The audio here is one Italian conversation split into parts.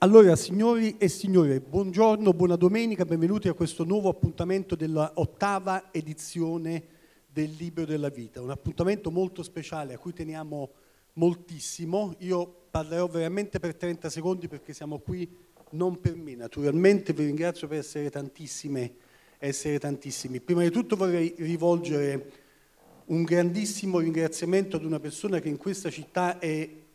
Allora, signori e signore, buongiorno, buona domenica, benvenuti a questo nuovo appuntamento della ottava edizione del Libro della Vita, un appuntamento molto speciale a cui teniamo moltissimo. Io parlerò veramente per 30 secondi perché siamo qui non per me, naturalmente vi ringrazio per essere tantissime, essere tantissimi. Prima di tutto vorrei rivolgere un grandissimo ringraziamento ad una persona che in questa città è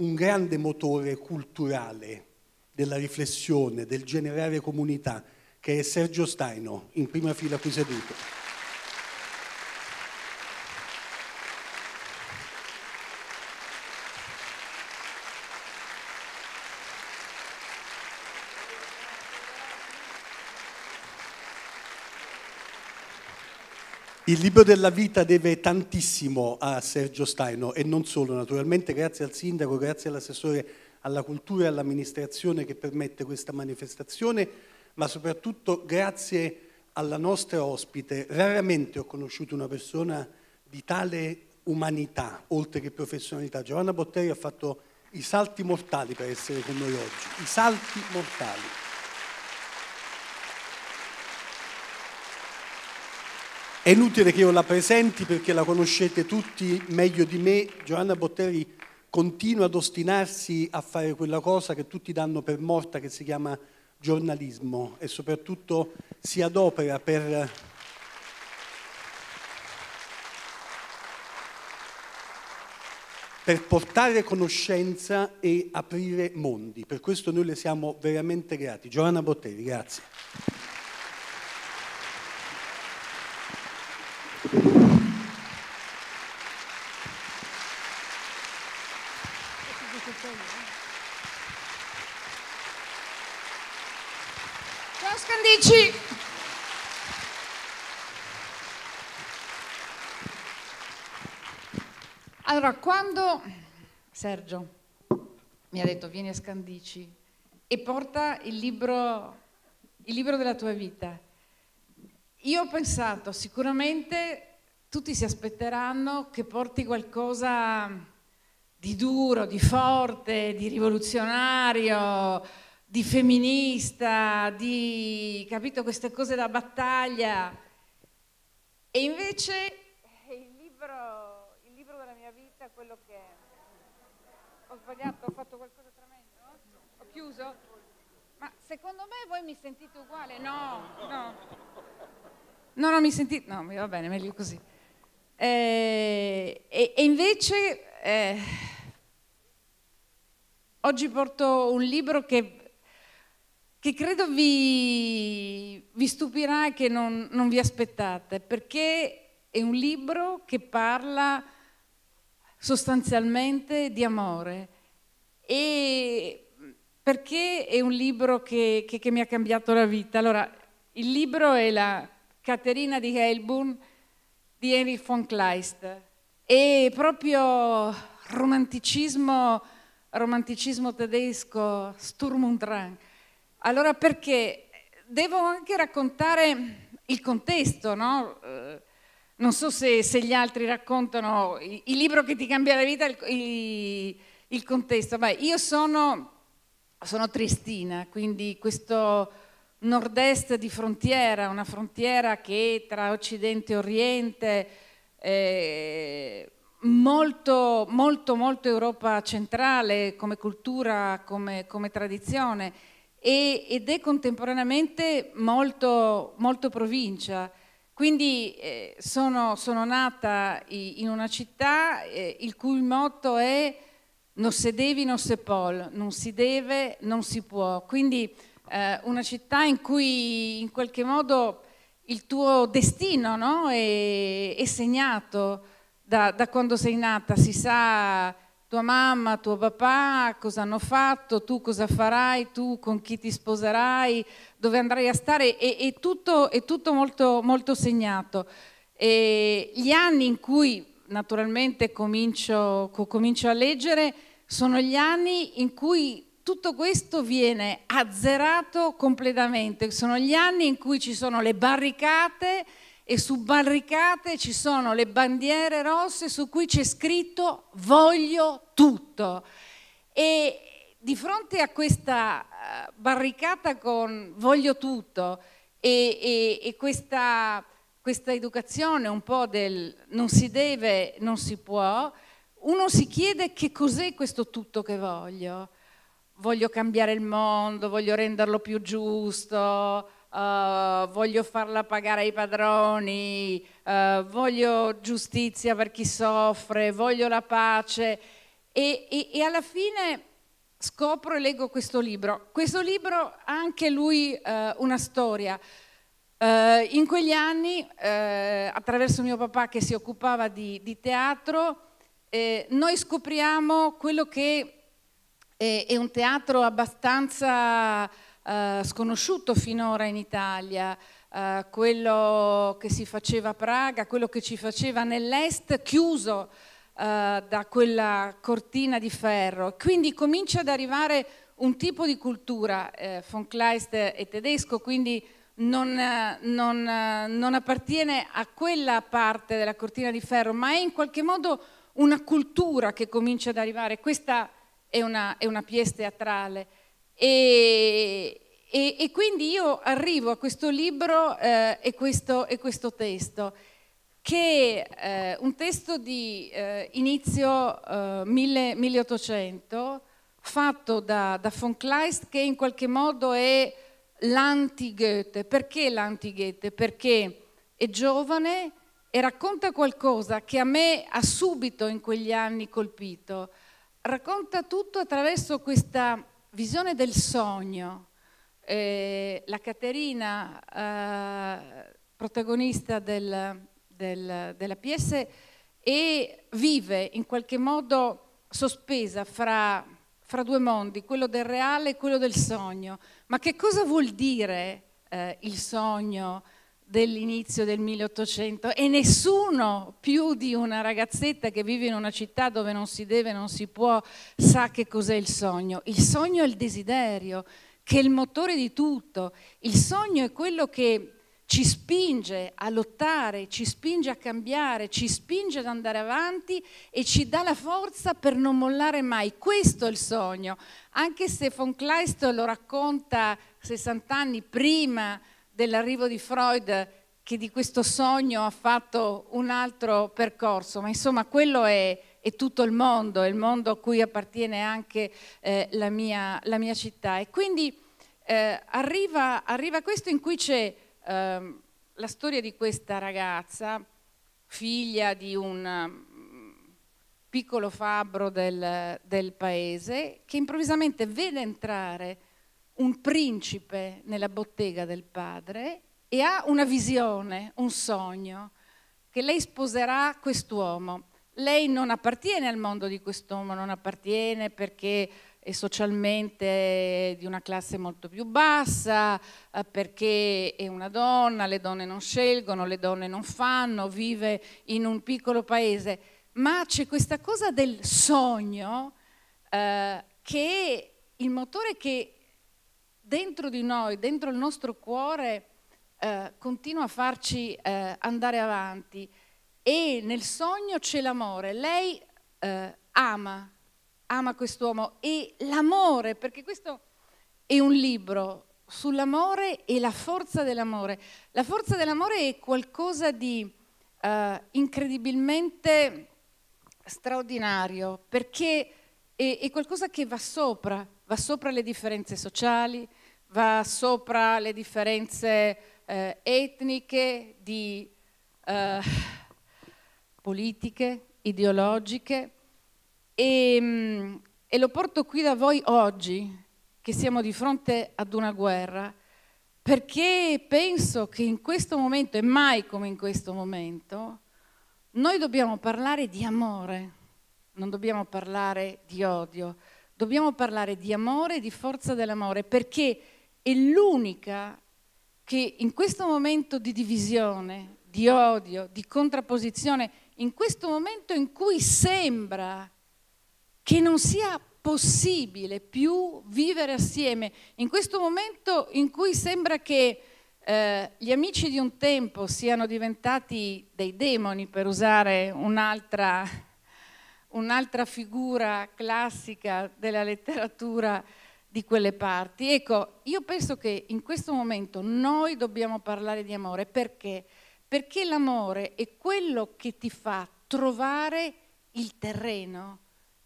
un grande motore culturale della riflessione, del generare comunità, che è Sergio Staino, in prima fila qui seduto. Il libro della vita deve tantissimo a Sergio Staino e non solo, naturalmente grazie al sindaco, grazie all'assessore alla cultura e all'amministrazione che permette questa manifestazione, ma soprattutto grazie alla nostra ospite. Raramente ho conosciuto una persona di tale umanità, oltre che professionalità. Giovanna Botteri ha fatto i salti mortali per essere con noi oggi, i salti mortali. È inutile che io la presenti perché la conoscete tutti meglio di me. Giovanna Botteri continua ad ostinarsi a fare quella cosa che tutti danno per morta che si chiama giornalismo e soprattutto si adopera per per portare conoscenza e aprire mondi. Per questo noi le siamo veramente grati. Giovanna Botteri, grazie. Allora, quando Sergio mi ha detto vieni a Scandici e porta il libro, il libro della tua vita, io ho pensato sicuramente tutti si aspetteranno che porti qualcosa di duro, di forte, di rivoluzionario, di femminista, di, capito, queste cose da battaglia. E invece il libro ho sbagliato, ho fatto qualcosa tremendo, ho chiuso. Ma secondo me voi mi sentite uguale? No, no. No, non mi sentite, no, va bene, meglio così. Eh, e, e, invece eh, oggi porto un libro che, che credo vi, vi, stupirà e che non, non vi aspettate, perché è un libro che parla sostanzialmente di amore e perché è un libro che, che, che mi ha cambiato la vita. Allora, il libro è la Caterina di Helbun di Henry von Kleist e proprio romanticismo, romanticismo tedesco, Sturm und Drang. Allora perché devo anche raccontare il contesto, no? Eh, non so se, se, gli altri raccontano il, il, libro che ti cambia la vita, il, il, il contesto. Beh, io sono, sono, tristina, quindi questo nord-est di frontiera, una frontiera che tra Occidente e Oriente, eh, molto, molto, molto Europa centrale come cultura, come, come tradizione, ed è contemporaneamente molto, molto provincia. Quindi eh, sono, sono, nata in una città eh, il cui motto è non se devi, non se pol, non si deve, non si può. Quindi eh, una città in cui in qualche modo il tuo destino no, è, è, segnato da, da, quando sei nata, si sa tua mamma, tuo papà, cosa hanno fatto, tu cosa farai, tu con chi ti sposerai, dove andrai a stare, è, tutto, è tutto molto, molto segnato. E gli anni in cui naturalmente comincio, comincio a leggere sono gli anni in cui tutto questo viene azzerato completamente, sono gli anni in cui ci sono le barricate, e su barricate ci sono le bandiere rosse su cui c'è scritto voglio tutto. E di fronte a questa eh, barricata con voglio tutto e, e, e questa, questa, educazione un po' del non si deve, non si può, uno si chiede che cos'è questo tutto che voglio. Voglio cambiare il mondo, voglio renderlo più giusto, Uh, voglio farla pagare ai padroni, uh, voglio giustizia per chi soffre, voglio la pace. E, e, e, alla fine scopro e leggo questo libro. Questo libro ha anche lui uh, una storia. in quegli anni, attraverso mio papà che si occupava di, di teatro, eh, noi scopriamo quello che è, è un teatro abbastanza eh, sconosciuto finora in Italia, eh, quello che si faceva a Praga, quello che ci faceva nell'est, chiuso eh, da quella cortina di ferro. Quindi comincia ad arrivare un tipo di cultura, eh, von Kleist è tedesco, quindi non, eh, non, non appartiene a quella parte della cortina di ferro, ma è in qualche modo una cultura che comincia ad arrivare. Questa è una, è una pièce teatrale. E, e, e, quindi io arrivo a questo libro eh, e, questo, e, questo, testo, che è eh, un testo di eh, inizio 1800, eh, fatto da, da, von Kleist, che in qualche modo è l'anti-Goethe. Perché l'anti-Goethe? Perché è giovane e racconta qualcosa che a me ha subito in quegli anni colpito. Racconta tutto attraverso questa visione del sogno, eh, la Caterina, eh, protagonista del, del, della PS, e vive in qualche modo sospesa fra, fra, due mondi, quello del reale e quello del sogno. Ma che cosa vuol dire eh, il sogno? dell'inizio del 1800 e nessuno più di una ragazzetta che vive in una città dove non si deve, non si può, sa che cos'è il sogno. Il sogno è il desiderio, che è il motore di tutto. Il sogno è quello che ci spinge a lottare, ci spinge a cambiare, ci spinge ad andare avanti e ci dà la forza per non mollare mai. Questo è il sogno. Anche se von Kleist lo racconta 60 anni prima dell'arrivo di Freud che di questo sogno ha fatto un altro percorso, ma insomma quello è, è tutto il mondo, è il mondo a cui appartiene anche eh, la, mia, la, mia, città. E quindi eh, arriva, arriva, questo in cui c'è eh, la storia di questa ragazza, figlia di un mm, piccolo fabbro del, del paese, che improvvisamente vede entrare un principe nella bottega del padre e ha una visione, un sogno, che lei sposerà quest'uomo. Lei non appartiene al mondo di quest'uomo, non appartiene perché è socialmente di una classe molto più bassa, eh, perché è una donna, le donne non scelgono, le donne non fanno, vive in un piccolo paese. Ma c'è questa cosa del sogno eh, che è il motore che dentro di noi, dentro il nostro cuore, eh, continua a farci eh, andare avanti. E nel sogno c'è l'amore. Lei eh, ama, ama quest'uomo. E l'amore, perché questo è un libro sull'amore e la forza dell'amore. La forza dell'amore è qualcosa di eh, incredibilmente straordinario, perché è, è qualcosa che va sopra va sopra le differenze sociali, va sopra le differenze eh, etniche, di, eh, politiche, ideologiche e, mm, e lo porto qui da voi oggi che siamo di fronte ad una guerra perché penso che in questo momento e mai come in questo momento noi dobbiamo parlare di amore, non dobbiamo parlare di odio dobbiamo parlare di amore e di forza dell'amore, perché è l'unica che in questo momento di divisione, di odio, di contrapposizione, in questo momento in cui sembra che non sia possibile più vivere assieme, in questo momento in cui sembra che eh, gli amici di un tempo siano diventati dei demoni, per usare un'altra un'altra figura classica della letteratura di quelle parti. Ecco, io penso che in questo momento noi dobbiamo parlare di amore perché? Perché l'amore è quello che ti fa trovare il terreno,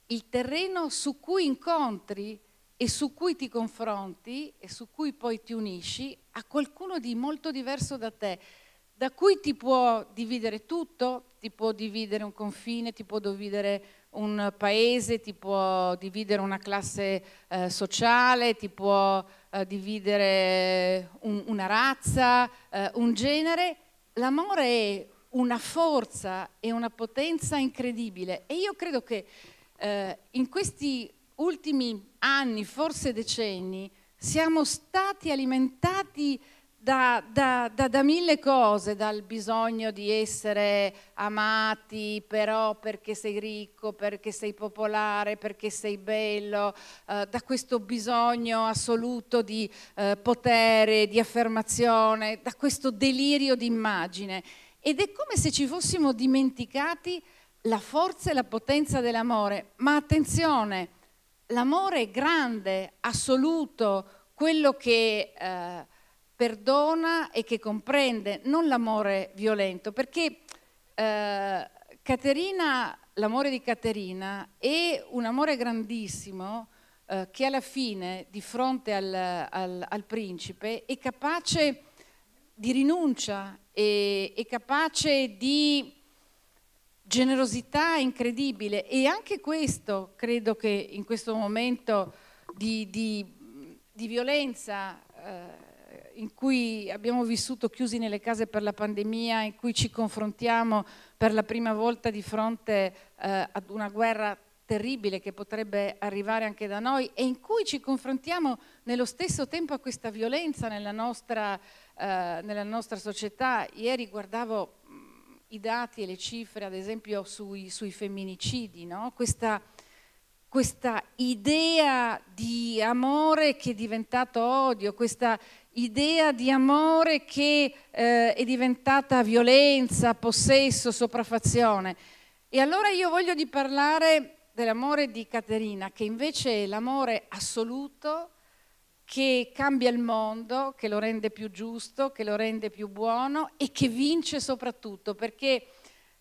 il terreno su cui incontri e su cui ti confronti e su cui poi ti unisci a qualcuno di molto diverso da te da cui ti può dividere tutto, ti può dividere un confine, ti può dividere un paese, ti può dividere una classe eh, sociale, ti può eh, dividere un, una razza, eh, un genere. L'amore è una forza e una potenza incredibile e io credo che eh, in questi ultimi anni, forse decenni, siamo stati alimentati da, da, da, da, mille cose, dal bisogno di essere amati, però perché sei ricco, perché sei popolare, perché sei bello, eh, da questo bisogno assoluto di eh, potere, di affermazione, da questo delirio di immagine. Ed è come se ci fossimo dimenticati la forza e la potenza dell'amore. Ma attenzione, l'amore è grande, assoluto, quello che... Eh, perdona e che comprende, non l'amore violento, perché eh, Caterina, l'amore di Caterina è un amore grandissimo eh, che alla fine, di fronte al, al, al principe, è capace di rinuncia, è, è capace di generosità incredibile e anche questo credo che in questo momento di, di, di violenza eh, in cui abbiamo vissuto chiusi nelle case per la pandemia, in cui ci confrontiamo per la prima volta di fronte eh, ad una guerra terribile che potrebbe arrivare anche da noi e in cui ci confrontiamo nello stesso tempo a questa violenza nella nostra, eh, nella nostra società. Ieri guardavo mm, i dati e le cifre, ad esempio, sui, sui femminicidi, no? questa, questa idea di amore che è diventato odio, questa idea di amore che eh, è diventata violenza, possesso, sopraffazione. E allora io voglio di parlare dell'amore di Caterina, che invece è l'amore assoluto che cambia il mondo, che lo rende più giusto, che lo rende più buono e che vince soprattutto, perché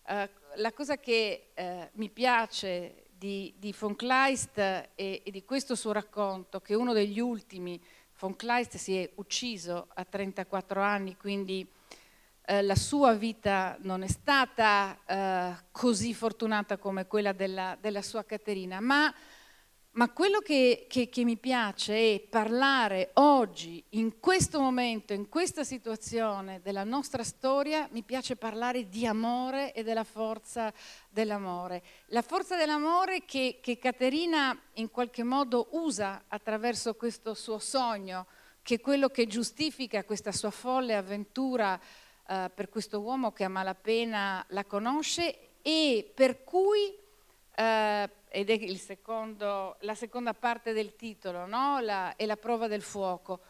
eh, la cosa che eh, mi piace di, di von Kleist eh, e, e di questo suo racconto, che è uno degli ultimi, von Kleist si è ucciso a 34 anni, quindi eh, la sua vita non è stata eh, così fortunata come quella della, della sua Caterina, ma ma quello che, che, che, mi piace è parlare oggi, in questo momento, in questa situazione della nostra storia, mi piace parlare di amore e della forza dell'amore. La forza dell'amore che, che Caterina in qualche modo usa attraverso questo suo sogno, che è quello che giustifica questa sua folle avventura eh, per questo uomo che a malapena la conosce e per cui... Eh, ed è secondo, la seconda parte del titolo, no? la, è la prova del fuoco,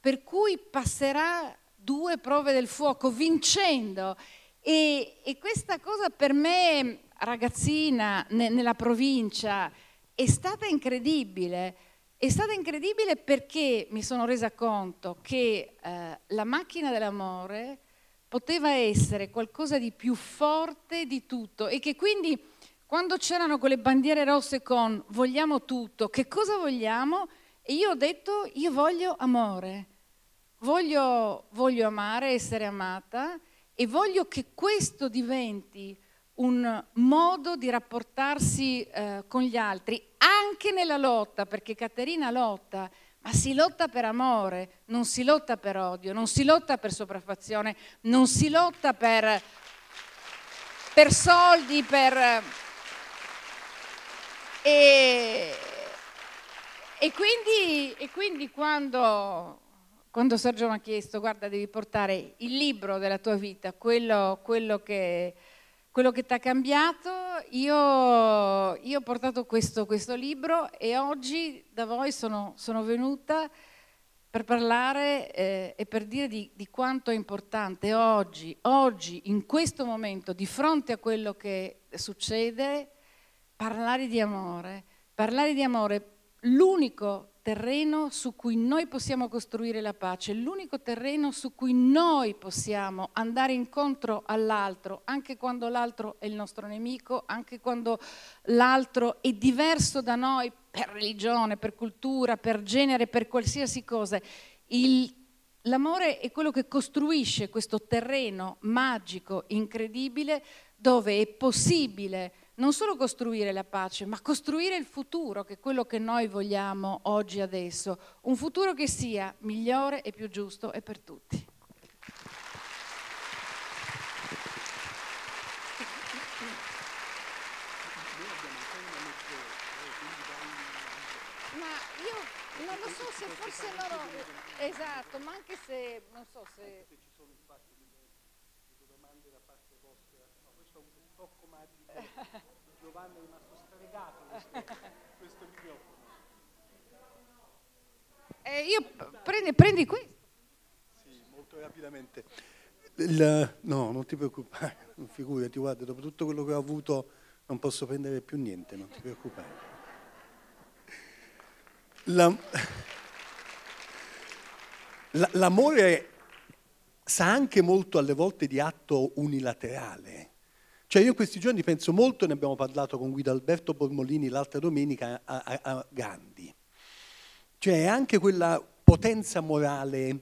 per cui passerà due prove del fuoco vincendo. E, e questa cosa per me, ragazzina ne, nella provincia, è stata incredibile. È stata incredibile perché mi sono resa conto che eh, la macchina dell'amore poteva essere qualcosa di più forte di tutto e che quindi quando c'erano quelle bandiere rosse con vogliamo tutto, che cosa vogliamo? E io ho detto io voglio amore, voglio, voglio amare, essere amata e voglio che questo diventi un modo di rapportarsi eh, con gli altri, anche nella lotta, perché Caterina lotta, ma si lotta per amore, non si lotta per odio, non si lotta per sopraffazione, non si lotta per, per soldi, per... E, e, quindi, e quindi, quando, quando Sergio mi ha chiesto, guarda devi portare il libro della tua vita, quello, quello che quello che ti ha cambiato. Io, io, ho portato questo, questo, libro e oggi da voi sono, sono venuta per parlare eh, e per dire di, di, quanto è importante oggi, oggi, in questo momento, di fronte a quello che succede, parlare di amore, parlare di amore, l'unico terreno su cui noi possiamo costruire la pace, l'unico terreno su cui noi possiamo andare incontro all'altro, anche quando l'altro è il nostro nemico, anche quando l'altro è diverso da noi per religione, per cultura, per genere, per qualsiasi cosa. Il, l'amore è quello che costruisce questo terreno magico, incredibile, dove è possibile non solo costruire la pace, ma costruire il futuro, che è quello che noi vogliamo oggi adesso, un futuro che sia migliore e più giusto e per tutti. Ma io non lo so se forse loro... Esatto, ma anche se... Non so se... Ci sono infatti Giovanni è rimasto stregato questo, questo microfono. Eh, io prendi, prendi questo. Sì, molto rapidamente. Il, no, non ti preoccupare, figurati, guarda, dopo tutto quello che ho avuto non posso prendere più niente, non ti preoccupare. La, l'amore sa anche molto alle volte di atto unilaterale, cioè io in questi giorni penso molto, ne abbiamo parlato con Guido Alberto Bormolini l'altra domenica, a, a, a Gandhi. Cioè anche quella potenza morale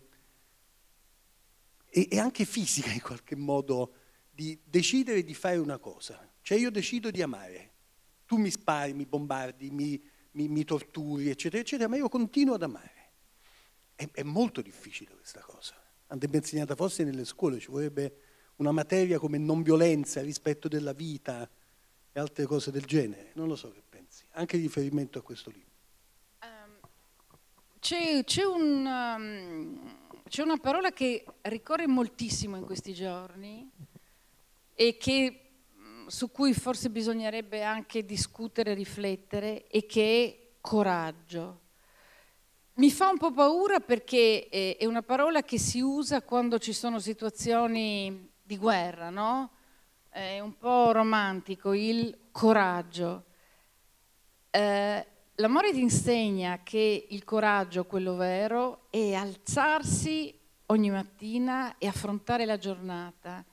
e, e, anche fisica in qualche modo di decidere di fare una cosa. Cioè io decido di amare, tu mi spari, mi bombardi, mi, mi, mi torturi, eccetera, eccetera, ma io continuo ad amare. È, è molto difficile questa cosa. Andrebbe insegnata forse nelle scuole, ci vorrebbe una materia come non violenza, rispetto della vita e altre cose del genere. Non lo so che pensi, anche in riferimento a questo libro. Um, c'è, c'è, un, um, c'è una parola che ricorre moltissimo in questi giorni e che mm, su cui forse bisognerebbe anche discutere, riflettere, e che è coraggio. Mi fa un po' paura perché è una parola che si usa quando ci sono situazioni di guerra, no? È un po' romantico il coraggio. Eh, l'amore ti insegna che il coraggio, quello vero, è alzarsi ogni mattina e affrontare la giornata.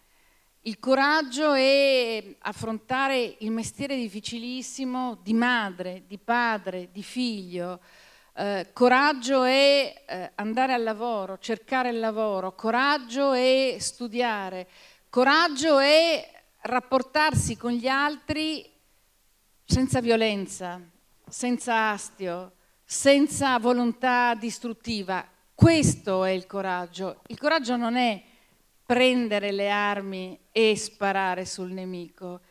Il coraggio è affrontare il mestiere difficilissimo di madre, di padre, di figlio, eh, coraggio è eh, andare al lavoro, cercare il lavoro, coraggio è studiare, coraggio è rapportarsi con gli altri senza violenza, senza astio, senza volontà distruttiva. Questo è il coraggio. Il coraggio non è prendere le armi e sparare sul nemico.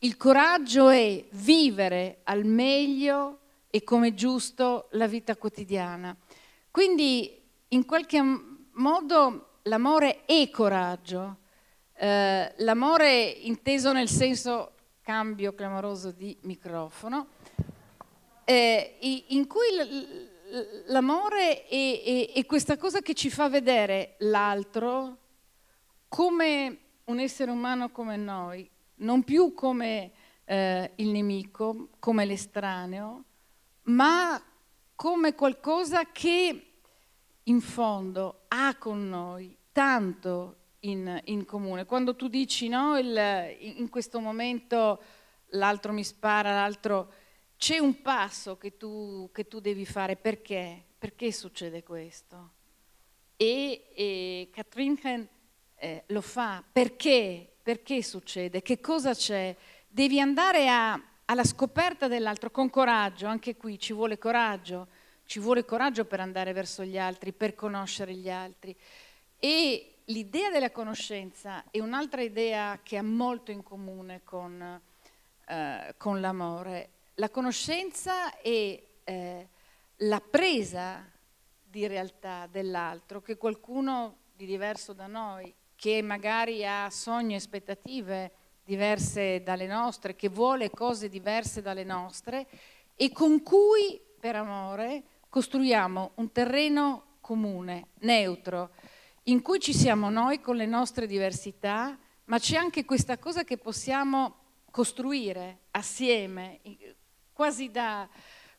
Il coraggio è vivere al meglio e come giusto la vita quotidiana. Quindi in qualche modo l'amore è coraggio, eh, l'amore inteso nel senso cambio clamoroso di microfono, eh, in cui l'amore è, è, è questa cosa che ci fa vedere l'altro come un essere umano come noi, non più come eh, il nemico, come l'estraneo, ma come qualcosa che in fondo ha con noi tanto in, in comune. Quando tu dici no, il, in questo momento l'altro mi spara, l'altro... C'è un passo che tu, che tu devi fare perché? Perché succede questo? E, e Katrinken eh, lo fa perché? Perché succede? Che cosa c'è? Devi andare a alla scoperta dell'altro con coraggio, anche qui ci vuole coraggio, ci vuole coraggio per andare verso gli altri, per conoscere gli altri. E l'idea della conoscenza è un'altra idea che ha molto in comune con, eh, con l'amore. La conoscenza è eh, la presa di realtà dell'altro, che qualcuno di diverso da noi, che magari ha sogni, e aspettative, diverse dalle nostre, che vuole cose diverse dalle nostre e con cui, per amore, costruiamo un terreno comune, neutro, in cui ci siamo noi con le nostre diversità, ma c'è anche questa cosa che possiamo costruire assieme, quasi da,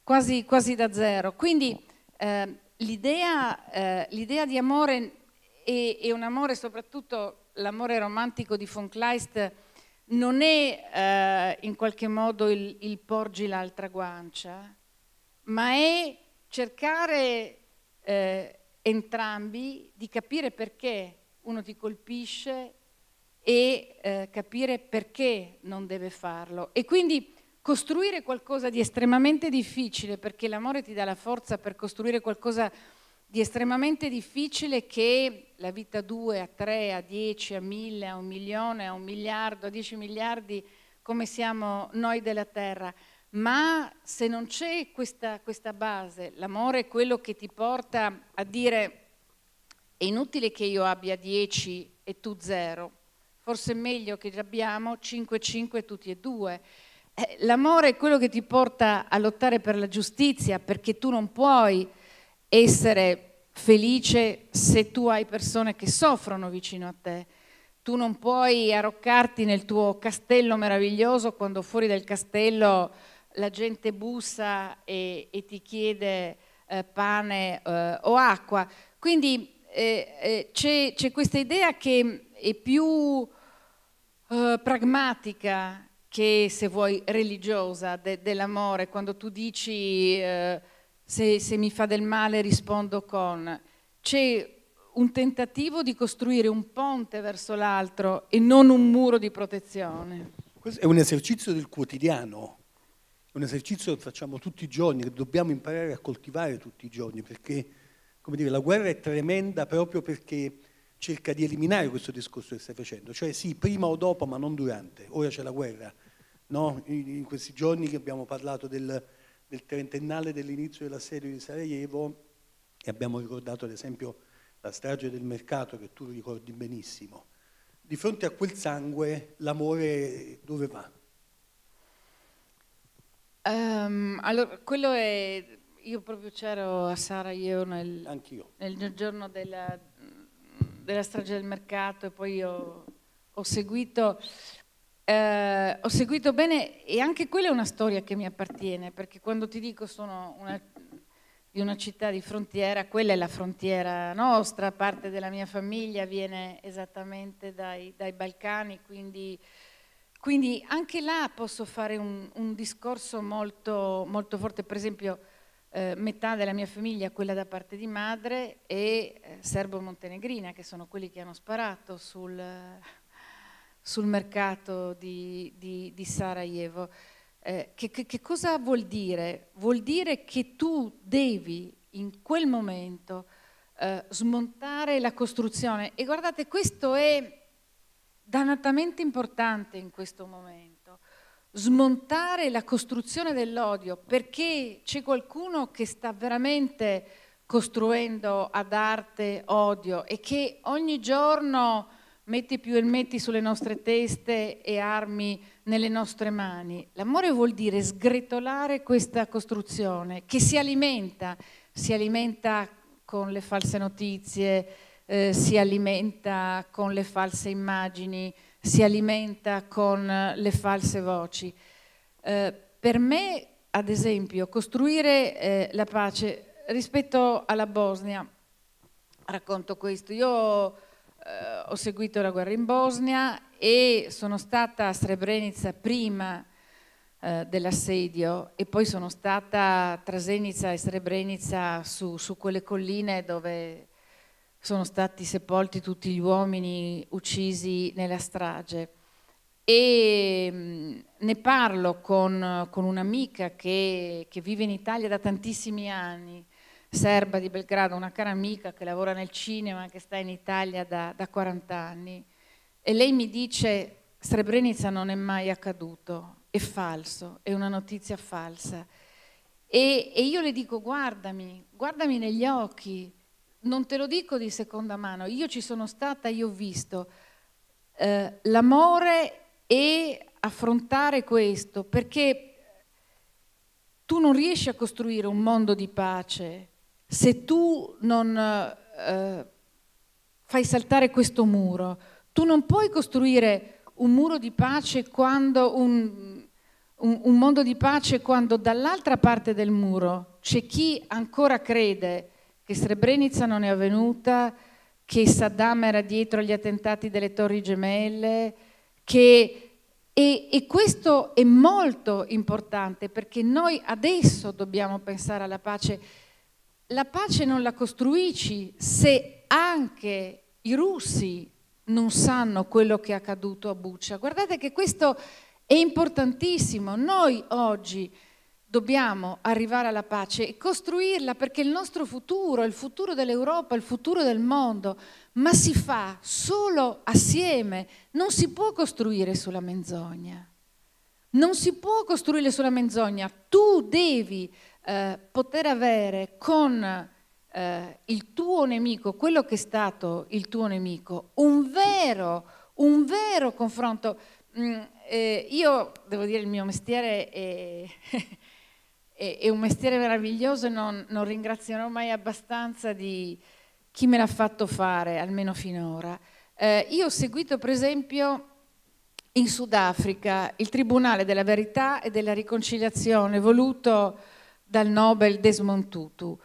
quasi, quasi da zero. Quindi eh, l'idea, eh, l'idea, di amore e, e, un amore, soprattutto l'amore romantico di von Kleist, non è eh, in qualche modo il, il porgi l'altra guancia, ma è cercare eh, entrambi di capire perché uno ti colpisce e eh, capire perché non deve farlo. E quindi costruire qualcosa di estremamente difficile, perché l'amore ti dà la forza per costruire qualcosa di di estremamente difficile che la vita 2 a 3, a 10, a 1000, a un milione, a un miliardo, a 10 miliardi, come siamo noi della Terra, ma se non c'è questa, questa base, l'amore è quello che ti porta a dire è inutile che io abbia 10 e tu 0, forse è meglio che abbiamo 5, 5 tutti e due. Eh, l'amore è quello che ti porta a lottare per la giustizia perché tu non puoi essere felice se tu hai persone che soffrono vicino a te. Tu non puoi arroccarti nel tuo castello meraviglioso quando fuori dal castello la gente bussa e, e ti chiede eh, pane eh, o acqua. Quindi eh, eh c'è, c'è, questa idea che è più eh, pragmatica che, se vuoi, religiosa de, dell'amore, quando tu dici eh, se, se mi fa del male rispondo con, c'è un tentativo di costruire un ponte verso l'altro e non un muro di protezione. Questo è un esercizio del quotidiano, è un esercizio che facciamo tutti i giorni, che dobbiamo imparare a coltivare tutti i giorni, perché come dire, la guerra è tremenda proprio perché cerca di eliminare questo discorso che stai facendo, cioè sì, prima o dopo, ma non durante, ora c'è la guerra. No? In, in questi giorni che abbiamo parlato del, del trentennale dell'inizio dell'assedio di Sarajevo e abbiamo ricordato ad esempio la strage del mercato che tu ricordi benissimo. Di fronte a quel sangue l'amore dove va? Um, allora, quello è... Io proprio c'ero a Sarajevo nel, nel giorno della, della strage del mercato e poi ho, ho seguito eh, ho seguito bene e anche quella è una storia che mi appartiene, perché quando ti dico sono una, di una città di frontiera, quella è la frontiera nostra, parte della mia famiglia viene esattamente dai, dai Balcani, quindi, quindi, anche là posso fare un, un discorso molto, molto, forte, per esempio eh, metà della mia famiglia, quella da parte di madre e eh, serbo-montenegrina, che sono quelli che hanno sparato sul sul mercato di, di, di Sarajevo. Eh, che, che, che, cosa vuol dire? Vuol dire che tu devi in quel momento eh, smontare la costruzione. E guardate, questo è dannatamente importante in questo momento. Smontare la costruzione dell'odio, perché c'è qualcuno che sta veramente costruendo ad arte odio e che ogni giorno metti più elmetti sulle nostre teste e armi nelle nostre mani. L'amore vuol dire sgretolare questa costruzione che si alimenta, si alimenta con le false notizie, eh, si alimenta con le false immagini, si alimenta con le false voci. Eh, per me, ad esempio, costruire eh, la pace rispetto alla Bosnia, racconto questo, io Ho eh, ho seguito la guerra in Bosnia e sono stata a Srebrenica prima eh, dell'assedio e poi sono stata a Trasenica e Srebrenica su, su quelle colline dove sono stati sepolti tutti gli uomini uccisi nella strage e mm, ne parlo con, con un'amica che, che, vive in Italia da tantissimi anni serba di Belgrado, una cara amica che lavora nel cinema, che sta in Italia da, da 40 anni, e lei mi dice Srebrenica non è mai accaduto, è falso, è una notizia falsa. E, e io le dico guardami, guardami negli occhi, non te lo dico di seconda mano, io ci sono stata, io ho visto eh, l'amore e affrontare questo, perché tu non riesci a costruire un mondo di pace se tu non eh, fai saltare questo muro, tu non puoi costruire un muro di pace quando un, un, un mondo di pace quando dall'altra parte del muro c'è chi ancora crede che Srebrenica non è avvenuta, che Saddam era dietro agli attentati delle Torri Gemelle, che, e, e, questo è molto importante perché noi adesso dobbiamo pensare alla pace la pace non la costruisci se anche i russi non sanno quello che è accaduto a Buccia. Guardate che questo è importantissimo. Noi oggi dobbiamo arrivare alla pace e costruirla perché il nostro futuro, il futuro dell'Europa, il futuro del mondo, ma si fa solo assieme, non si può costruire sulla menzogna. Non si può costruire sulla menzogna, tu devi eh, poter avere con eh, il tuo nemico, quello che è stato il tuo nemico, un vero, un vero confronto. Mm, eh, io devo dire il mio mestiere è, è, è un mestiere meraviglioso e non, non ringrazierò mai abbastanza di chi me l'ha fatto fare, almeno finora. Eh, io ho seguito per esempio in Sudafrica il Tribunale della Verità e della Riconciliazione voluto dal Nobel Desmond Tutu.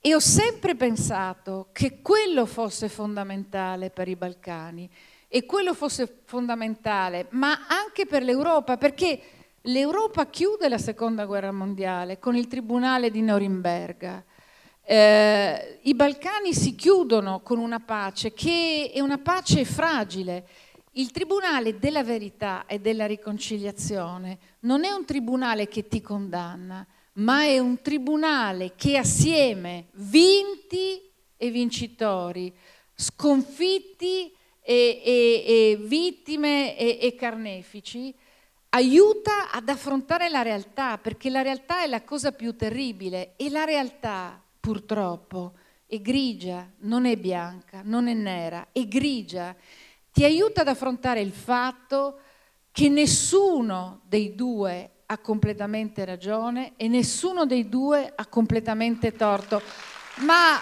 E ho sempre pensato che quello fosse fondamentale per i Balcani e quello fosse fondamentale, ma anche per l'Europa, perché l'Europa chiude la Seconda Guerra Mondiale con il Tribunale di Norimberga. Eh, I Balcani si chiudono con una pace che è una pace fragile. Il Tribunale della Verità e della Riconciliazione non è un tribunale che ti condanna, ma è un tribunale che assieme vinti e vincitori, sconfitti e, e, e vittime e, e carnefici, aiuta ad affrontare la realtà, perché la realtà è la cosa più terribile e la realtà purtroppo è grigia, non è bianca, non è nera, è grigia. Ti aiuta ad affrontare il fatto che nessuno dei due ha completamente ragione e nessuno dei due ha completamente torto. Ma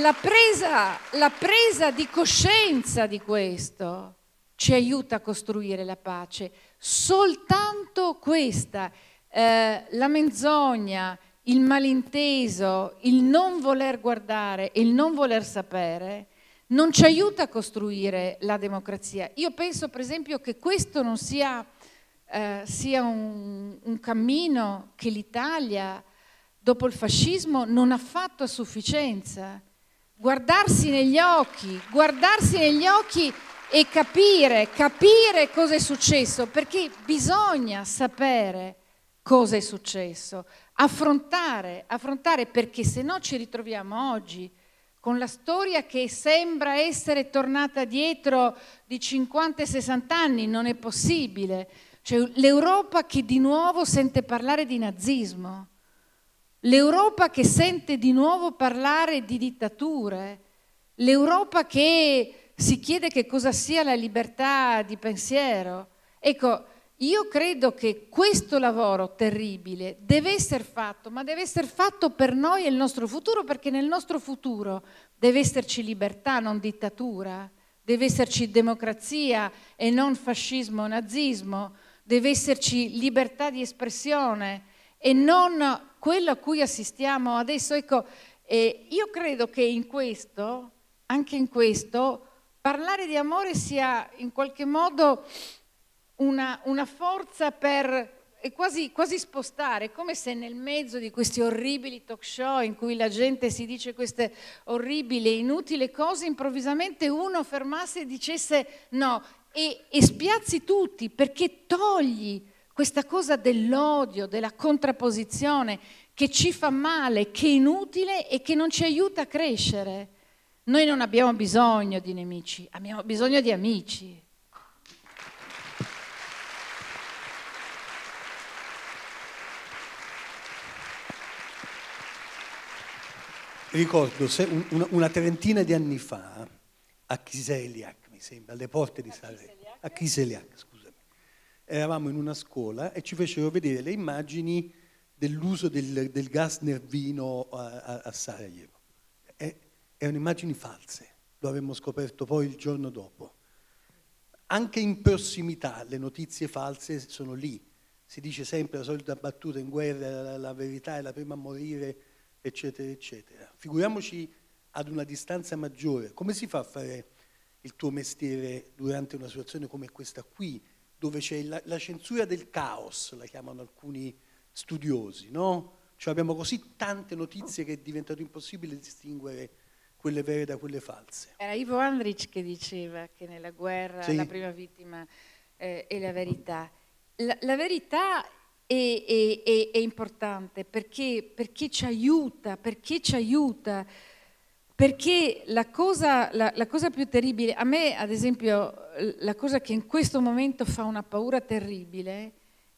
la presa, la presa di coscienza di questo ci aiuta a costruire la pace. Soltanto questa, eh, la menzogna, il malinteso, il non voler guardare, il non voler sapere, non ci aiuta a costruire la democrazia. Io penso per esempio che questo non sia, eh, sia un, un cammino che l'Italia dopo il fascismo non ha fatto a sufficienza. Guardarsi negli occhi, guardarsi negli occhi e capire, capire cosa è successo, perché bisogna sapere cosa è successo, affrontare, affrontare perché se no ci ritroviamo oggi con la storia che sembra essere tornata dietro di 50 e 60 anni, non è possibile. Cioè, l'Europa che di nuovo sente parlare di nazismo, l'Europa che sente di nuovo parlare di dittature, l'Europa che si chiede che cosa sia la libertà di pensiero. Ecco, io credo che questo lavoro terribile deve essere fatto, ma deve essere fatto per noi e il nostro futuro, perché nel nostro futuro deve esserci libertà, non dittatura, deve esserci democrazia e non fascismo o nazismo, deve esserci libertà di espressione e non quello a cui assistiamo adesso. Ecco, eh, io credo che in questo, anche in questo, parlare di amore sia in qualche modo una, una forza per eh, quasi, quasi spostare, come se nel mezzo di questi orribili talk show in cui la gente si dice queste orribili e inutili cose, improvvisamente uno fermasse e dicesse no e, e spiazzi tutti perché togli questa cosa dell'odio, della contrapposizione che ci fa male, che è inutile e che non ci aiuta a crescere. Noi non abbiamo bisogno di nemici, abbiamo bisogno di amici. ricordo un, una, trentina di anni fa a Chiseliac, mi sembra, alle porte di Salerno, a Chiseliac, scusami, eravamo in una scuola e ci fecero vedere le immagini dell'uso del, del gas nervino a, a, a Sarajevo. E, erano immagini false, lo avremmo scoperto poi il giorno dopo. Anche in prossimità le notizie false sono lì. Si dice sempre la solita battuta in guerra, la, la verità è la prima a morire, eccetera, eccetera. Figuriamoci ad una distanza maggiore, come si fa a fare il tuo mestiere durante una situazione come questa qui, dove c'è la, la censura del caos, la chiamano alcuni studiosi, no? Cioè abbiamo così tante notizie che è diventato impossibile distinguere quelle vere da quelle false. Era Ivo Andrich che diceva che nella guerra sì. la prima vittima eh, è la verità. La, la verità è, è, è, è importante perché, perché, ci aiuta, perché ci aiuta, perché la cosa, la, la cosa più terribile, a me ad esempio la cosa che in questo momento fa una paura terribile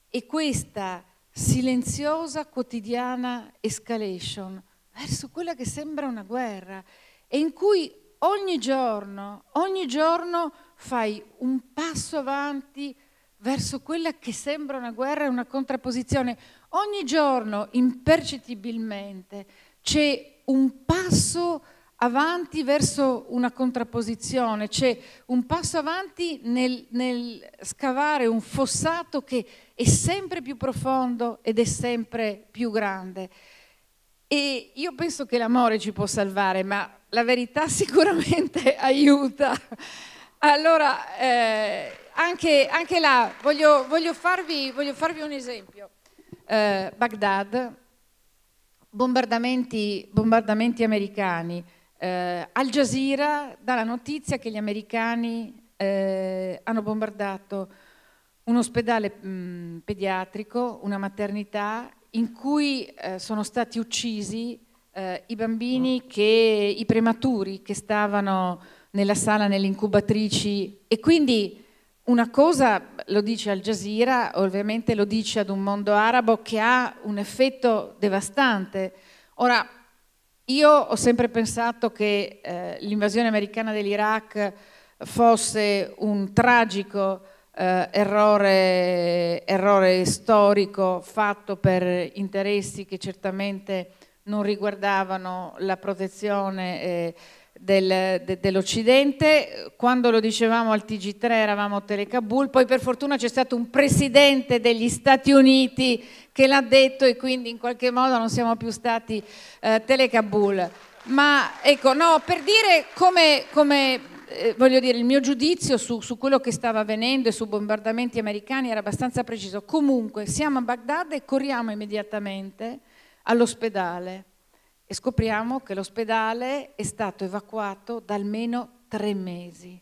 è questa silenziosa, quotidiana escalation verso quella che sembra una guerra e in cui ogni giorno, ogni giorno fai un passo avanti, verso quella che sembra una guerra e una contrapposizione. Ogni giorno, impercettibilmente, c'è un passo avanti verso una contrapposizione, c'è un passo avanti nel, nel, scavare un fossato che è sempre più profondo ed è sempre più grande. E io penso che l'amore ci può salvare, ma la verità sicuramente aiuta. Allora, eh, anche, anche là voglio, voglio, farvi, voglio, farvi, un esempio. Eh, Baghdad, bombardamenti, bombardamenti americani. Eh, Al Jazeera dà la notizia che gli americani eh, hanno bombardato un ospedale mh, mm, pediatrico, una maternità, in cui eh, sono stati uccisi eh, i bambini, mm. che, i prematuri che stavano nella sala, nelle incubatrici e quindi una cosa lo dice Al Jazeera, ovviamente lo dice ad un mondo arabo che ha un effetto devastante. Ora, io ho sempre pensato che eh, l'invasione americana dell'Iraq fosse un tragico eh, errore, errore, storico fatto per interessi che certamente non riguardavano la protezione. Eh, del, de, dell'Occidente, quando lo dicevamo al TG3 eravamo a Telecabul, poi per fortuna c'è stato un presidente degli Stati Uniti che l'ha detto e quindi in qualche modo non siamo più stati eh, Telecabul. Ma ecco, no, per dire come, come eh, voglio dire, il mio giudizio su, su, quello che stava avvenendo e su bombardamenti americani era abbastanza preciso. Comunque siamo a Baghdad e corriamo immediatamente all'ospedale e scopriamo che l'ospedale è stato evacuato da almeno tre mesi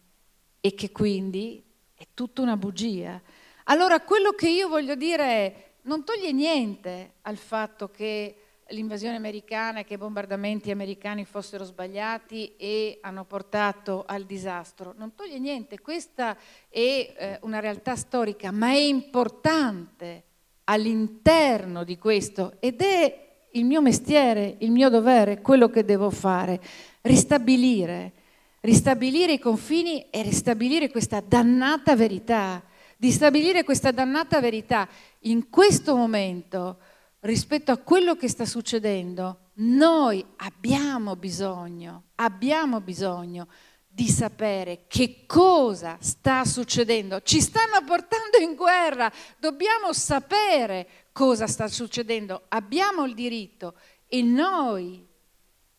e che quindi è tutta una bugia. Allora quello che io voglio dire è non toglie niente al fatto che l'invasione americana e che i bombardamenti americani fossero sbagliati e hanno portato al disastro. Non toglie niente, questa è eh, una realtà storica, ma è importante all'interno di questo ed è il mio mestiere, il mio dovere, quello che devo fare, ristabilire, ristabilire i confini e ristabilire questa dannata verità, di stabilire questa dannata verità in questo momento rispetto a quello che sta succedendo. Noi abbiamo bisogno, abbiamo bisogno di sapere che cosa sta succedendo. Ci stanno portando in guerra, dobbiamo sapere cosa sta succedendo. Abbiamo il diritto e noi,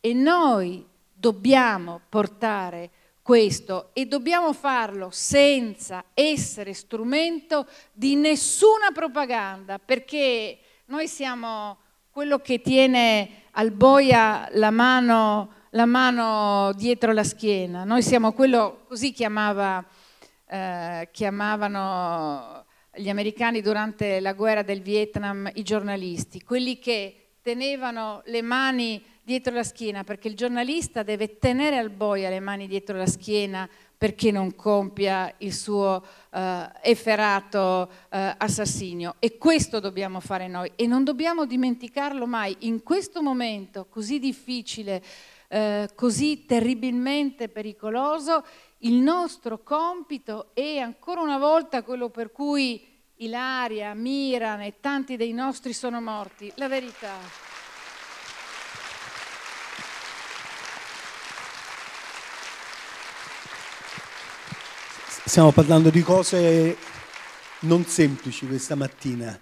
e noi dobbiamo portare questo e dobbiamo farlo senza essere strumento di nessuna propaganda perché noi siamo quello che tiene al boia la mano, la mano dietro la schiena, noi siamo quello, così chiamava, eh, chiamavano gli americani durante la guerra del Vietnam i giornalisti, quelli che tenevano le mani dietro la schiena, perché il giornalista deve tenere al boia le mani dietro la schiena perché non compia il suo eh, efferato eh, assassinio. E questo dobbiamo fare noi e non dobbiamo dimenticarlo mai in questo momento così difficile, eh, così terribilmente pericoloso il nostro compito è ancora una volta quello per cui Ilaria, Miran e tanti dei nostri sono morti, la verità. Stiamo parlando di cose non semplici questa mattina.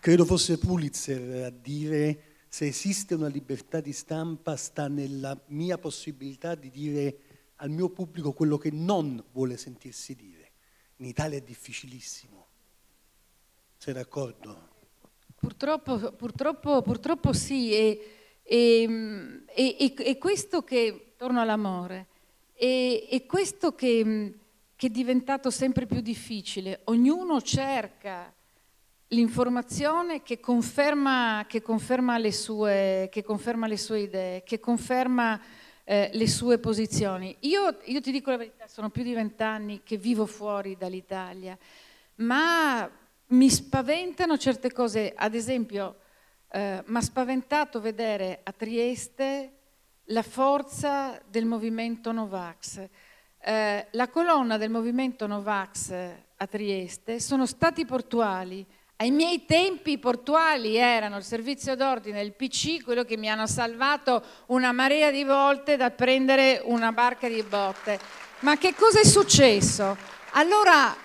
Credo fosse Pulitzer a dire se esiste una libertà di stampa sta nella mia possibilità di dire al mio pubblico quello che non vuole sentirsi dire. In Italia è difficilissimo. Sei d'accordo? Purtroppo, purtroppo, purtroppo sì, e, e, e, e, questo che, torno all'amore, è questo che, che è diventato sempre più difficile. Ognuno cerca l'informazione che conferma, che conferma, le, sue, che conferma le sue idee, che conferma eh, le sue posizioni. Io, io, ti dico la verità, sono più di vent'anni che vivo fuori dall'Italia, ma mi spaventano certe cose, ad esempio eh, mi ha spaventato vedere a Trieste la forza del movimento Novax. Eh, la colonna del movimento Novax a Trieste sono stati portuali ai miei tempi portuali erano il servizio d'ordine, il PC, quello che mi hanno salvato una marea di volte da prendere una barca di botte. Ma che cosa è successo? Allora,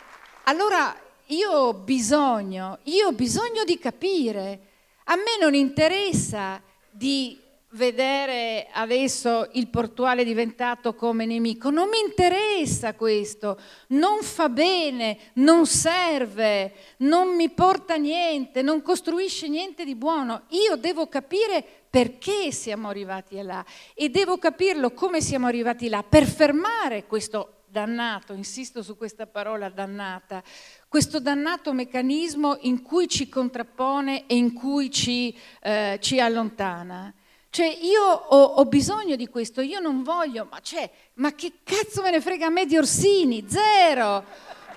allora io ho bisogno, io ho bisogno di capire. A me non interessa di vedere adesso il portuale diventato come nemico. Non mi interessa questo, non fa bene, non serve, non mi porta niente, non costruisce niente di buono. Io devo capire perché siamo arrivati là e devo capirlo come siamo arrivati là per fermare questo dannato, insisto su questa parola dannata, questo dannato meccanismo in cui ci contrappone e in cui ci, eh, ci allontana. Cioè io ho, ho, bisogno di questo, io non voglio, ma, cioè, ma che cazzo me ne frega a me di Orsini? Zero!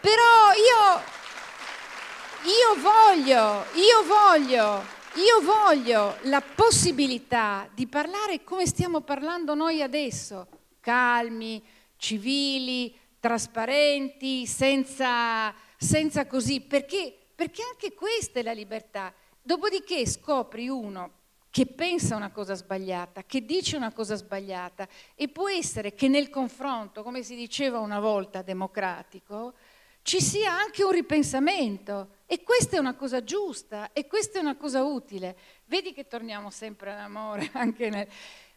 Però io, io voglio, io voglio, io voglio la possibilità di parlare come stiamo parlando noi adesso, calmi, civili, trasparenti, senza, senza così, perché, perché anche questa è la libertà. Dopodiché scopri uno, che pensa una cosa sbagliata, che dice una cosa sbagliata e può essere che nel confronto, come si diceva una volta democratico, ci sia anche un ripensamento e questa è una cosa giusta e questa è una cosa utile. Vedi che torniamo sempre all'amore anche nel...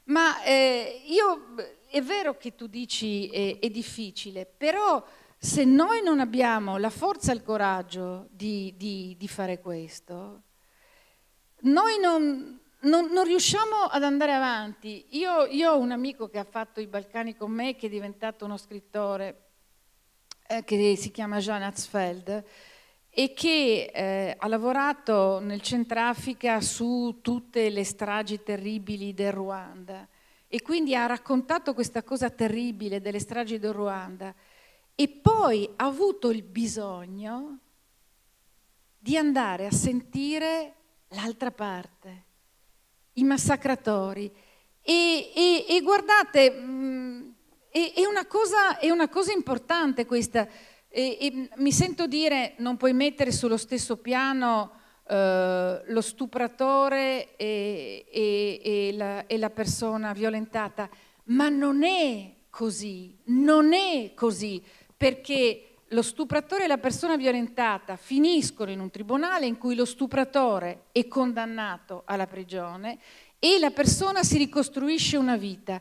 Ma eh, io, è vero che tu dici eh, è difficile, però se noi non abbiamo la forza e il coraggio di, di, di fare questo, noi non, non, non, riusciamo ad andare avanti. Io, io, ho un amico che ha fatto i Balcani con me, che è diventato uno scrittore, eh, che si chiama Jean Hatzfeld, e che eh, ha lavorato nel Centrafrica su tutte le stragi terribili del Ruanda. E quindi ha raccontato questa cosa terribile delle stragi del Ruanda. E poi ha avuto il bisogno di andare a sentire l'altra parte i massacratori. E, e, e guardate, mh, mm, è, è, una cosa, è, una cosa, importante questa. E, mi sento dire, non puoi mettere sullo stesso piano eh, lo stupratore e la, e la persona violentata, ma non è così, non è così, perché lo stupratore e la persona violentata finiscono in un tribunale in cui lo stupratore è condannato alla prigione e la persona si ricostruisce una vita.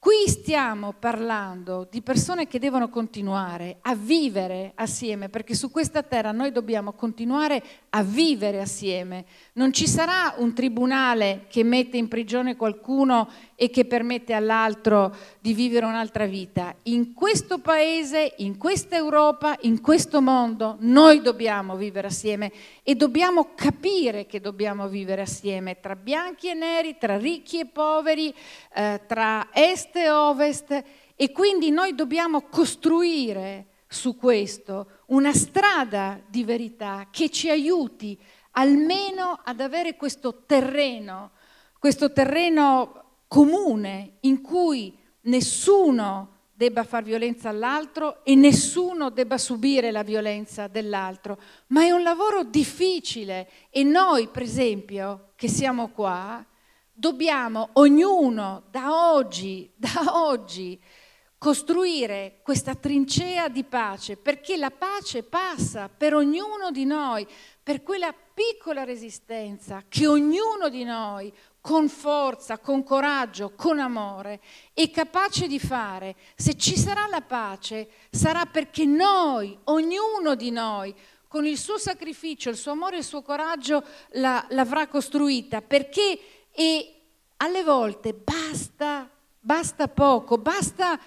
Qui stiamo parlando di persone che devono continuare a vivere assieme, perché su questa terra noi dobbiamo continuare a vivere assieme, non ci sarà un tribunale che mette in prigione qualcuno e che permette all'altro di vivere un'altra vita. In questo paese, in questa Europa, in questo mondo, noi dobbiamo vivere assieme e dobbiamo capire che dobbiamo vivere assieme tra bianchi e neri, tra ricchi e poveri, eh, tra est e ovest e quindi noi dobbiamo costruire su questo una strada di verità che ci aiuti a almeno ad avere questo terreno, questo terreno comune in cui nessuno debba far violenza all'altro e nessuno debba subire la violenza dell'altro, ma è un lavoro difficile e noi, per esempio, che siamo qua, dobbiamo ognuno da oggi, da oggi costruire questa trincea di pace, perché la pace passa per ognuno di noi, per quella piccola resistenza che ognuno di noi, con forza, con coraggio, con amore, è capace di fare. Se ci sarà la pace, sarà perché noi, ognuno di noi, con il suo sacrificio, il suo amore e il suo coraggio la, l'avrà costruita, perché e alle volte basta, basta poco, basta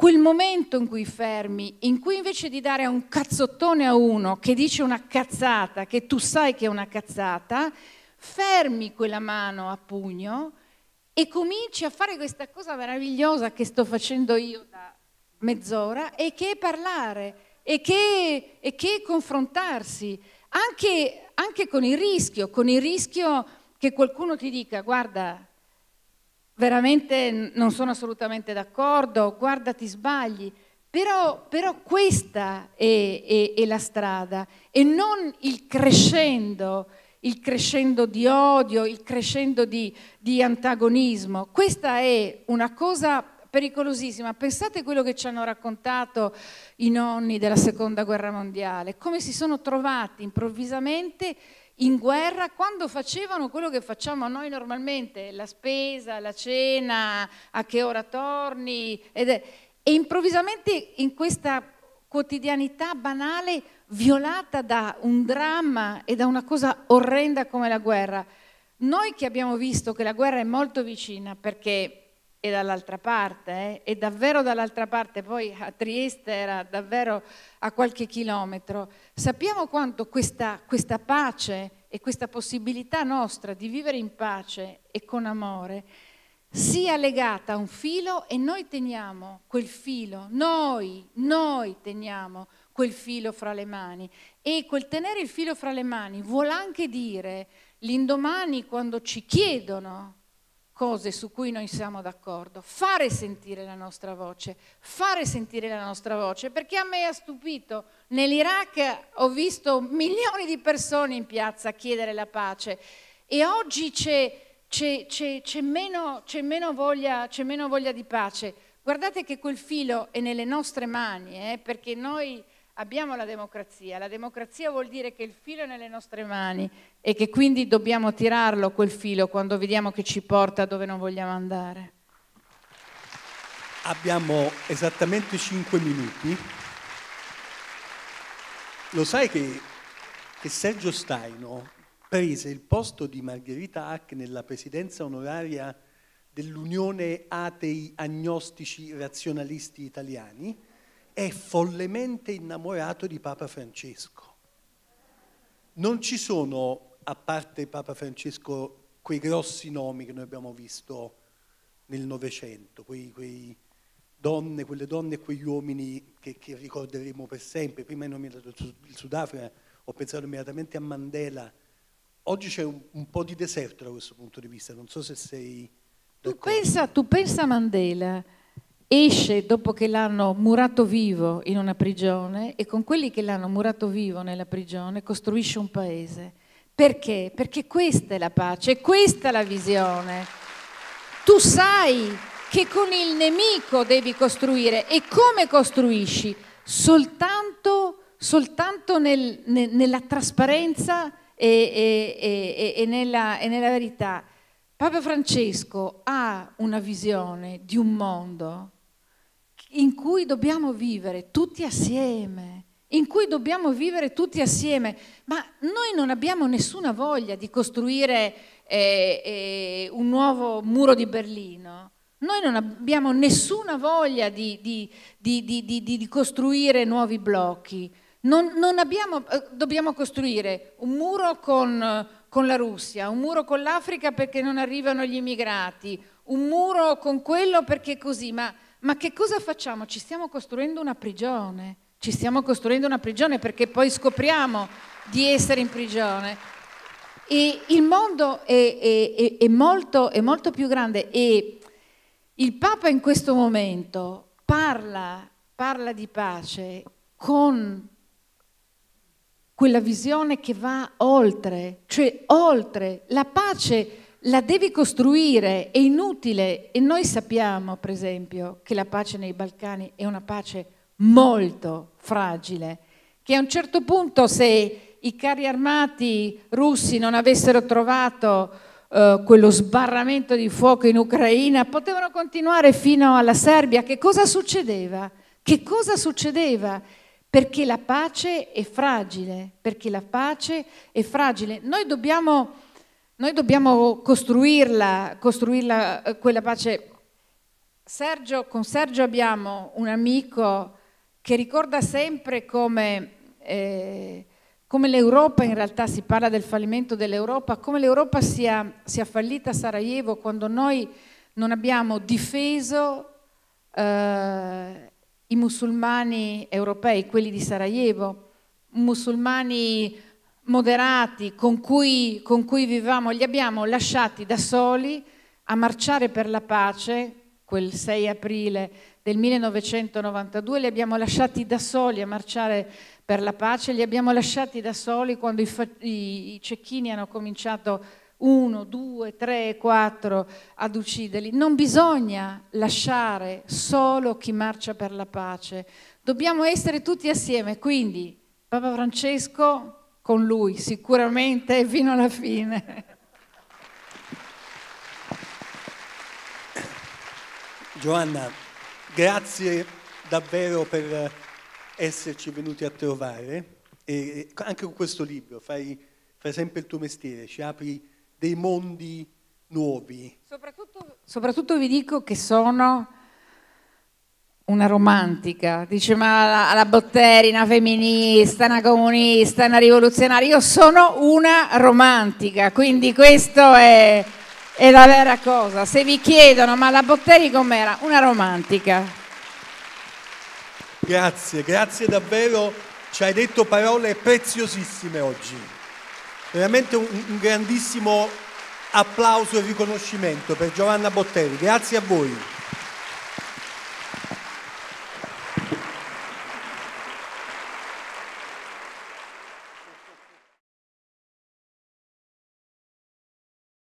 quel momento in cui fermi, in cui invece di dare un cazzottone a uno che dice una cazzata, che tu sai che è una cazzata, fermi quella mano a pugno e cominci a fare questa cosa meravigliosa che sto facendo io da mezz'ora e che è parlare e che, e che è confrontarsi, anche, anche con il rischio, con il rischio che qualcuno ti dica guarda veramente non sono assolutamente d'accordo, guarda ti sbagli, però, però questa è, è, è, la strada e non il crescendo, il crescendo di odio, il crescendo di, di antagonismo. Questa è una cosa pericolosissima. Pensate a quello che ci hanno raccontato i nonni della seconda guerra mondiale, come si sono trovati improvvisamente in guerra, quando facevano quello che facciamo noi normalmente, la spesa, la cena, a che ora torni, ed, e improvvisamente in questa quotidianità banale, violata da un dramma e da una cosa orrenda come la guerra, noi che abbiamo visto che la guerra è molto vicina, perché e dall'altra parte, eh? e davvero dall'altra parte, poi a Trieste era davvero a qualche chilometro, sappiamo quanto questa, questa pace e questa possibilità nostra di vivere in pace e con amore sia legata a un filo e noi teniamo quel filo, noi, noi teniamo quel filo fra le mani e quel tenere il filo fra le mani vuol anche dire l'indomani quando ci chiedono cose su cui noi siamo d'accordo, fare sentire la nostra voce, fare sentire la nostra voce, perché a me ha stupito, nell'Iraq ho visto milioni di persone in piazza chiedere la pace e oggi c'è, c'è, c'è, c'è meno, meno, voglia, meno, voglia, di pace. Guardate che quel filo è nelle nostre mani, eh, perché noi abbiamo la democrazia. La democrazia vuol dire che il filo è nelle nostre mani e che quindi dobbiamo tirarlo quel filo quando vediamo che ci porta dove non vogliamo andare. Abbiamo esattamente 5 minuti. Lo sai che, che Sergio Staino prese il posto di Margherita Hack nella presidenza onoraria dell'Unione Atei Agnostici Razionalisti Italiani è follemente innamorato di Papa Francesco. Non ci sono, a parte Papa Francesco, quei grossi nomi che noi abbiamo visto nel Novecento, quei, quei donne, quelle donne e quegli uomini che, che, ricorderemo per sempre. Prima hai nominato il Sudafrica, ho pensato immediatamente a Mandela. Oggi c'è un, un, po' di deserto da questo punto di vista, non so se sei... Tu pensa, tu pensa a Mandela, esce dopo che l'hanno murato vivo in una prigione e con quelli che l'hanno murato vivo nella prigione costruisce un paese. Perché? Perché questa è la pace, questa è la visione. Tu sai che con il nemico devi costruire e come costruisci? Soltanto, soltanto nel, nel, nella trasparenza e, e, e, nella, e nella verità. Papa Francesco ha una visione di un mondo in cui dobbiamo vivere tutti assieme, in cui dobbiamo vivere tutti assieme, ma noi non abbiamo nessuna voglia di costruire eh, eh, un nuovo muro di Berlino. Noi non abbiamo nessuna voglia di, di, di, di costruire nuovi blocchi. Non, non abbiamo, eh, dobbiamo costruire un muro con, con la Russia, un muro con l'Africa perché non arrivano gli immigrati, un muro con quello perché così, ma ma che cosa facciamo? Ci stiamo costruendo una prigione, ci stiamo costruendo una prigione perché poi scopriamo di essere in prigione. E il mondo è, è, è, molto, è molto più grande e il Papa in questo momento parla, parla di pace con quella visione che va oltre, cioè oltre la pace la devi costruire, è inutile. E noi sappiamo, per esempio, che la pace nei Balcani è una pace molto fragile, che a un certo punto se i carri armati russi non avessero trovato eh, quello sbarramento di fuoco in Ucraina, potevano continuare fino alla Serbia. Che cosa succedeva? Che cosa succedeva? Perché la pace è fragile, perché la pace è fragile. Noi dobbiamo noi dobbiamo costruirla, costruirla eh, quella pace. Sergio, con Sergio abbiamo un amico che ricorda sempre come, eh, come l'Europa, in realtà si parla del fallimento dell'Europa, come l'Europa sia, sia fallita a Sarajevo quando noi non abbiamo difeso eh, i musulmani europei, quelli di Sarajevo, musulmani moderati con cui, con cui vivevamo, li abbiamo lasciati da soli a marciare per la pace quel 6 aprile del 1992, li abbiamo lasciati da soli a marciare per la pace, li abbiamo lasciati da soli quando i, i, i cecchini hanno cominciato 1, 2, 3, 4 ad ucciderli. Non bisogna lasciare solo chi marcia per la pace, dobbiamo essere tutti assieme, quindi Papa Francesco, con lui, sicuramente fino alla fine. Giovanna, grazie davvero per esserci venuti a trovare e anche con questo libro fai, fai sempre il tuo mestiere, ci apri dei mondi nuovi. Soprattutto, soprattutto vi dico che sono una romantica, dice ma la, botteri, una femminista, una comunista, una rivoluzionaria, io sono una romantica, quindi questo è, è la vera cosa. Se vi chiedono ma la botteri com'era? Una romantica. Grazie, grazie davvero, ci hai detto parole preziosissime oggi, veramente un, un grandissimo applauso e riconoscimento per Giovanna Botteri, grazie a voi.